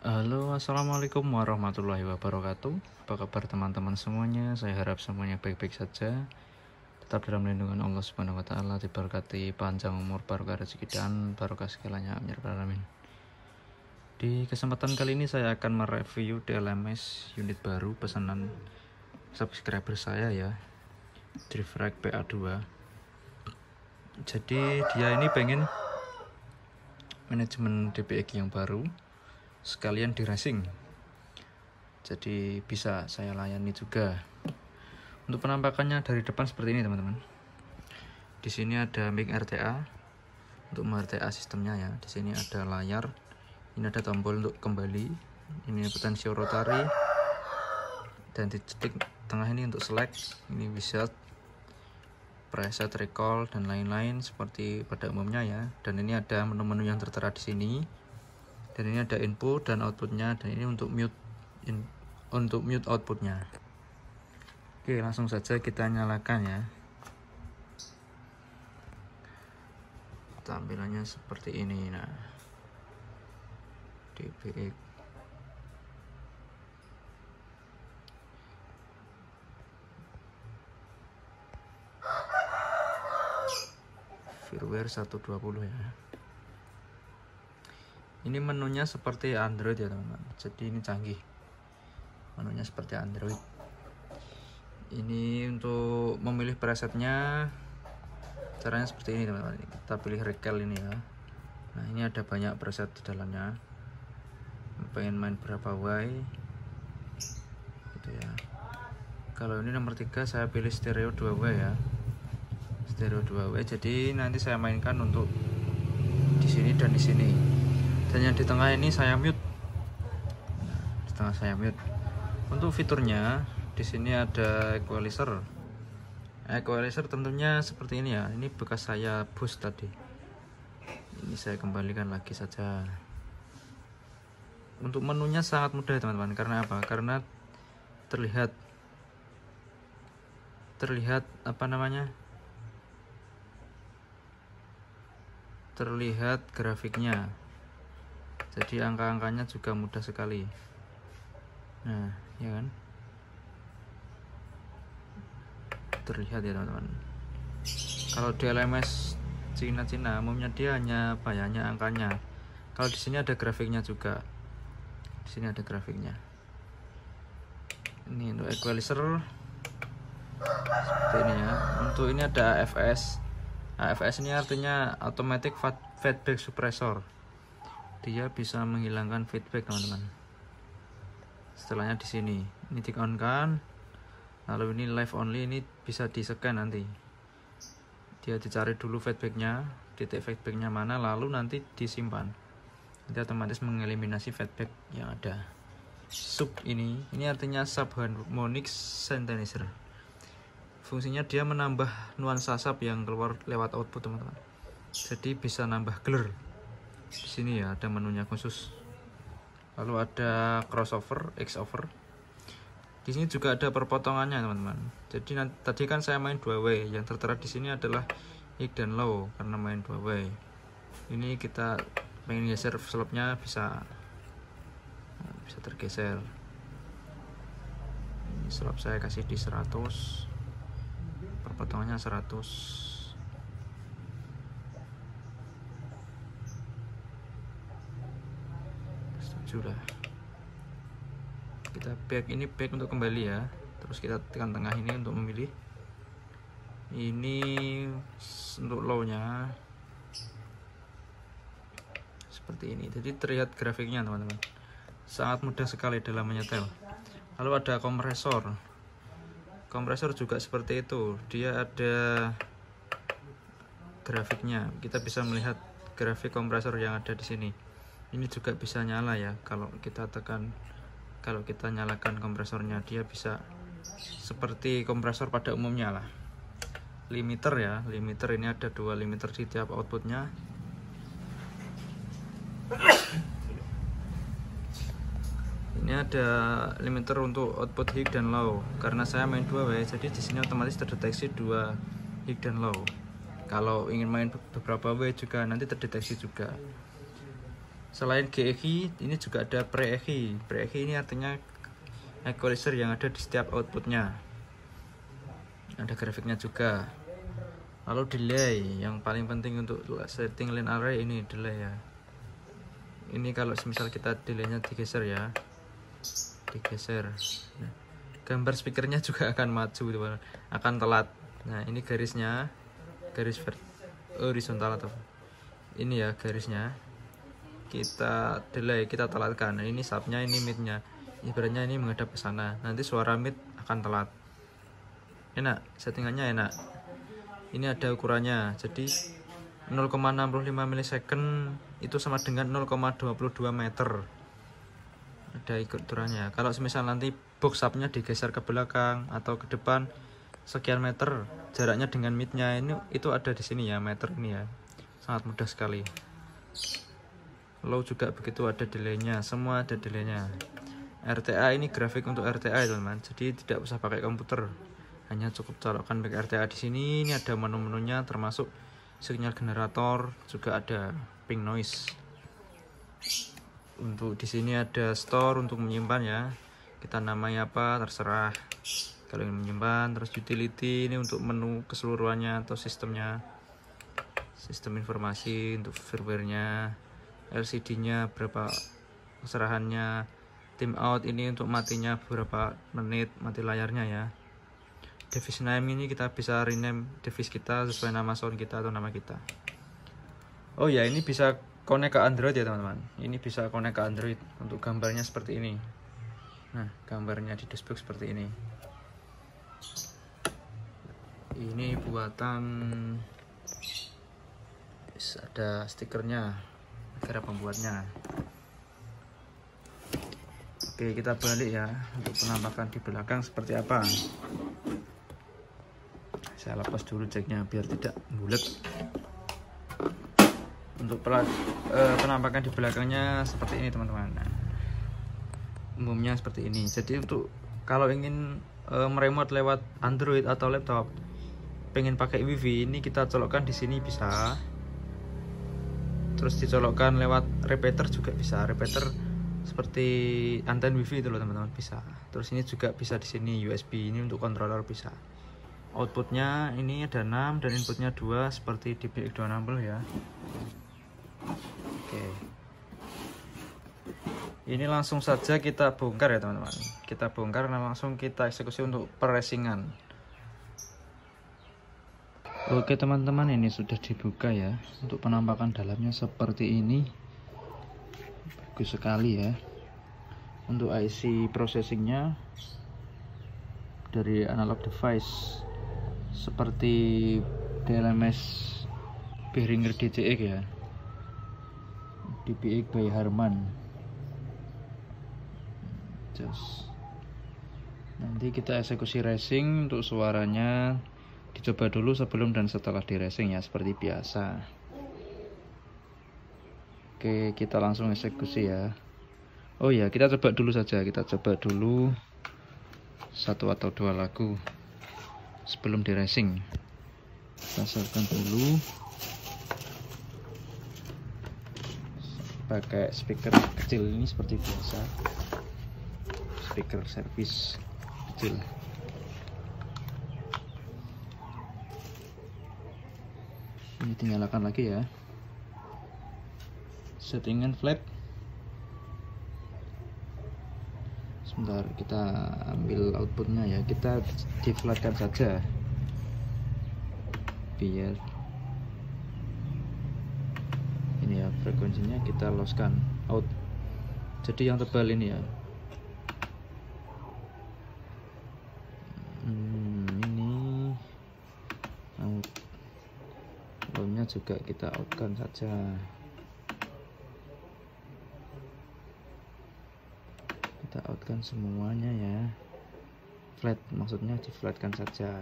Halo assalamualaikum warahmatullahi wabarakatuh Apa kabar teman-teman semuanya Saya harap semuanya baik-baik saja Tetap dalam lindungan Allah subhanahu wa ta'ala Diberkati panjang umur barokah rezeki dan barokah segalanya Amin di kesempatan kali ini saya akan mereview DLMS unit baru pesanan subscriber saya ya drift rack PA2 jadi dia ini pengen manajemen DPEG yang baru sekalian di racing jadi bisa saya layani juga untuk penampakannya dari depan seperti ini teman-teman di sini ada mic RTA untuk RTA sistemnya ya di sini ada layar ini ada tombol untuk kembali ini potensi rotary dan titik-titik tengah ini untuk select ini bisa preset recall dan lain-lain seperti pada umumnya ya dan ini ada menu-menu yang tertera di sini dan ini ada input dan outputnya dan ini untuk mute in, untuk mute outputnya oke langsung saja kita nyalakan ya tampilannya seperti ini nah dbx firmware 120 ya ini menunya seperti Android ya teman-teman jadi ini canggih menunya seperti Android ini untuk memilih presetnya caranya seperti ini teman-teman kita pilih recal ini ya nah ini ada banyak preset di dalamnya pengen main berapa way? gitu ya kalau ini nomor tiga saya pilih stereo 2 way ya stereo 2W jadi nanti saya mainkan untuk di sini dan di sini dan yang di tengah ini saya mute di tengah saya mute untuk fiturnya di sini ada equalizer equalizer tentunya seperti ini ya ini bekas saya boost tadi ini saya kembalikan lagi saja untuk menunya sangat mudah teman-teman karena apa karena terlihat terlihat apa namanya terlihat grafiknya jadi angka-angkanya juga mudah sekali nah ya kan terlihat ya teman-teman kalau di LMS Cina-Cina umumnya dia hanya apa ya, hanya angkanya kalau di sini ada grafiknya juga di sini ada grafiknya ini untuk equalizer seperti ini ya untuk ini ada FS AFS ini artinya automatic feedback suppressor dia bisa menghilangkan feedback teman-teman setelahnya di sini ini di on kan lalu ini live only ini bisa di scan nanti dia dicari dulu feedbacknya titik feedbacknya mana lalu nanti disimpan nanti otomatis mengeliminasi feedback yang ada sub ini ini artinya subharmonic synthesizer fungsinya dia menambah nuansa sub yang keluar lewat output teman-teman jadi bisa nambah glur di sini ya ada menunya khusus lalu ada crossover x over. di sini juga ada perpotongannya teman-teman jadi nanti, tadi kan saya main dua way yang tertera di sini adalah high dan low karena main dua way ini kita pengen geser slopnya bisa bisa tergeser ini slop saya kasih di 100 contohnya 100 setuju lah kita back ini back untuk kembali ya terus kita tekan tengah ini untuk memilih ini untuk low nya seperti ini jadi terlihat grafiknya teman-teman sangat mudah sekali dalam menyetel lalu ada kompresor kompresor juga seperti itu dia ada grafiknya kita bisa melihat grafik kompresor yang ada di sini ini juga bisa nyala ya kalau kita tekan kalau kita nyalakan kompresornya dia bisa seperti kompresor pada umumnya lah limiter ya limiter ini ada dua limiter di tiap outputnya ini ada limiter untuk output high dan low karena saya main 2W jadi di sini otomatis terdeteksi dua high dan low kalau ingin main beberapa W juga nanti terdeteksi juga selain GEHI ini juga ada pre ehi pre-EI ini artinya equalizer yang ada di setiap outputnya ada grafiknya juga lalu delay yang paling penting untuk setting line array ini delay ya ini kalau misal kita delaynya digeser ya digeser nah, gambar speakernya juga akan maju teman gitu, akan telat nah ini garisnya garis horizontal atau ini ya garisnya kita delay kita telatkan nah, ini subnya ini midnya ibaratnya ini menghadap ke sana nanti suara mid akan telat enak settingannya enak ini ada ukurannya jadi 0,65 milisecond itu sama dengan 0,22 meter ada ikut turannya kalau semisal nanti box up-nya digeser ke belakang atau ke depan sekian meter jaraknya dengan midnya ini itu ada di sini ya meter ini ya sangat mudah sekali low juga begitu ada delaynya semua ada delaynya RTA ini grafik untuk RTA ya teman jadi tidak usah pakai komputer hanya cukup colokkan back RTA di sini ini ada menu-menunya termasuk sinyal generator juga ada pink noise untuk di sini ada store untuk menyimpan ya kita namanya apa terserah kalau ingin menyimpan terus utility ini untuk menu keseluruhannya atau sistemnya sistem informasi untuk firmware-nya LCD-nya berapa keserahannya tim out ini untuk matinya berapa menit mati layarnya ya device name ini kita bisa rename device kita sesuai nama sound kita atau nama kita oh ya ini bisa Konek ke Android ya teman-teman ini bisa konek ke Android untuk gambarnya seperti ini nah gambarnya di dashboard seperti ini ini buatan ada stikernya negara pembuatnya oke kita balik ya untuk penampakan di belakang seperti apa saya lepas dulu jacknya biar tidak bulat untuk eh, penampakan di belakangnya seperti ini teman-teman nah, umumnya seperti ini jadi untuk kalau ingin eh, meremot lewat Android atau laptop pengen pakai wifi ini kita colokkan di sini bisa terus dicolokkan lewat repeater juga bisa repeater seperti anten wifi itu loh teman-teman bisa terus ini juga bisa di sini USB ini untuk controller bisa outputnya ini ada 6 dan inputnya 2 seperti di BX260 ya Oke. Ini langsung saja kita bongkar ya teman-teman. Kita bongkar dan langsung kita eksekusi untuk peresingan. Oke teman-teman ini sudah dibuka ya. Untuk penampakan dalamnya seperti ini. Bagus sekali ya. Untuk IC processingnya dari analog device seperti DLMS Behringer DCX ya DPX by Harman just nanti kita eksekusi racing untuk suaranya dicoba dulu sebelum dan setelah di racing ya seperti biasa oke kita langsung eksekusi ya oh ya kita coba dulu saja kita coba dulu satu atau dua lagu sebelum di racing kita dulu pakai speaker kecil ini seperti biasa speaker service kecil ini dinyalakan lagi ya settingan flat sebentar kita ambil outputnya ya kita di saja biar bensinnya kita loskan out jadi yang tebal ini ya hmm, ini out Lownya juga kita outkan saja kita outkan semuanya ya flat maksudnya di flatkan saja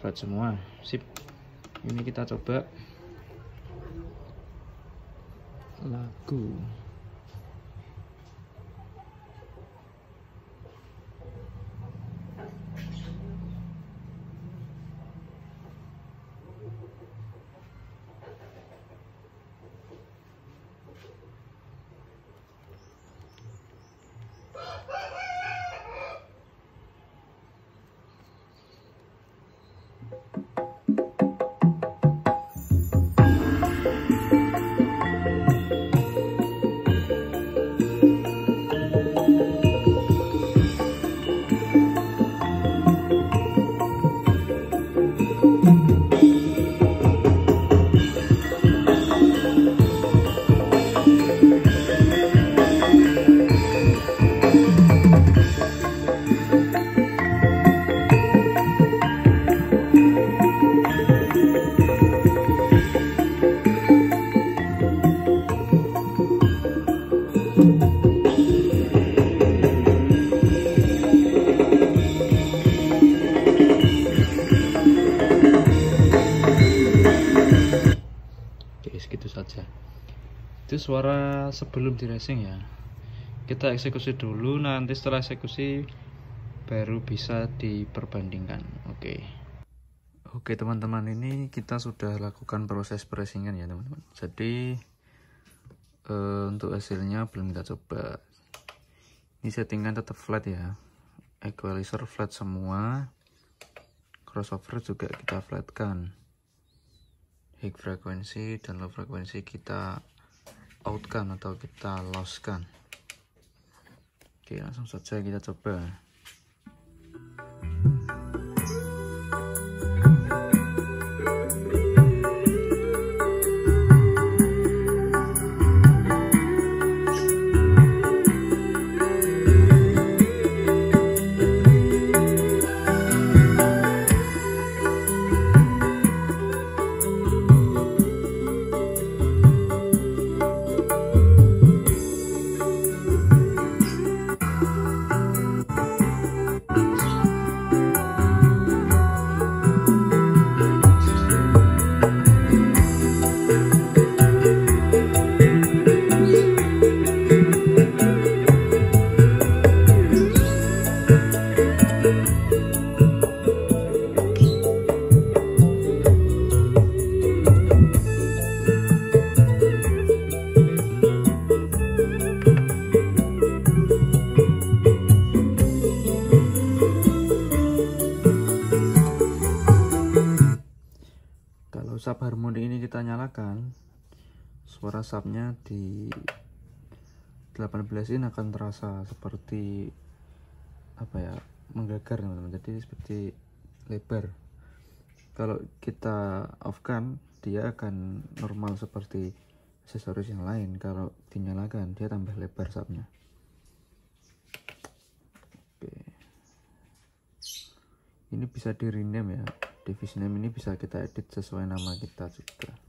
flat semua sip ini kita coba lagu suara sebelum di racing ya kita eksekusi dulu nah, nanti setelah eksekusi baru bisa diperbandingkan oke okay. oke okay, teman-teman ini kita sudah lakukan proses pressingan ya teman-teman jadi e, untuk hasilnya belum kita coba ini settingan tetap flat ya equalizer flat semua crossover juga kita flatkan high frekuensi dan low frekuensi kita outkan atau kita loskan. oke langsung saja kita coba 18 ini akan terasa seperti apa ya menggagar teman-teman jadi seperti lebar kalau kita off kan dia akan normal seperti aksesoris yang lain kalau dinyalakan dia tambah lebar sapnya oke ini bisa di rename ya device name ini bisa kita edit sesuai nama kita juga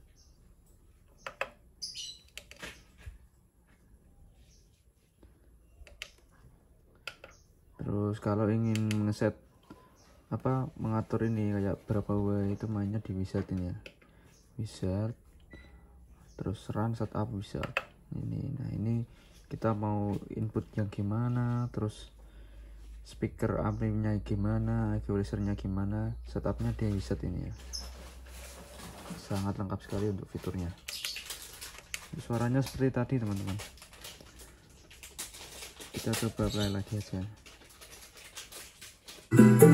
terus kalau ingin ngeset apa mengatur ini kayak berapa W itu mainnya di wizard ini ya wizard terus run setup wizard ini nah ini kita mau input yang gimana terus speaker ampli gimana equalizernya gimana setupnya di wizard ini ya sangat lengkap sekali untuk fiturnya suaranya seperti tadi teman-teman kita coba play lagi aja Thank you.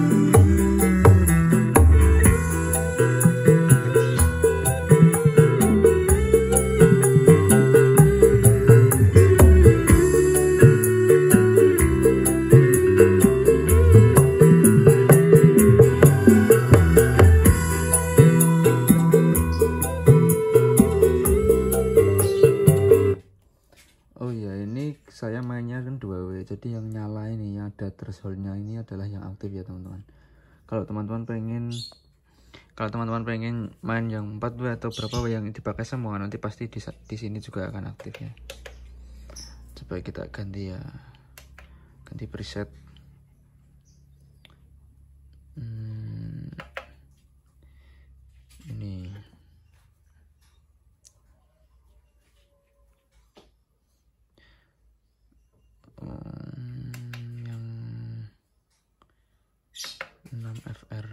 kalau teman-teman pengen kalau teman-teman pengen main yang 4 atau berapa yang dipakai semua nanti pasti di, di sini juga akan aktif ya coba kita ganti ya ganti preset hmm. 6 FR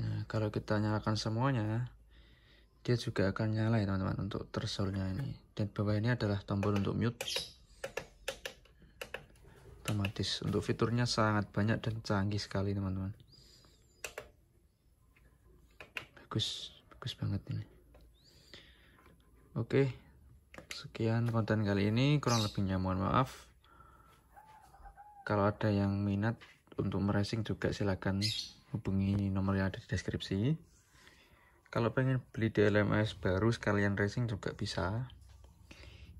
nah kalau kita nyalakan semuanya dia juga akan nyala ya teman-teman untuk tersolnya ini dan bawah ini adalah tombol untuk mute otomatis untuk fiturnya sangat banyak dan canggih sekali teman-teman bagus bagus banget ini oke okay sekian konten kali ini kurang lebihnya mohon maaf kalau ada yang minat untuk meracing juga silahkan hubungi nomor yang ada di deskripsi kalau pengen beli DLMS baru sekalian racing juga bisa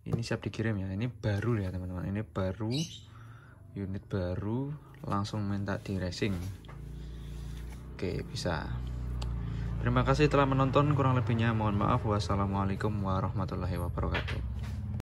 ini siap dikirim ya ini baru ya teman-teman ini baru unit baru langsung minta di racing oke bisa Terima kasih telah menonton, kurang lebihnya mohon maaf. Wassalamualaikum warahmatullahi wabarakatuh.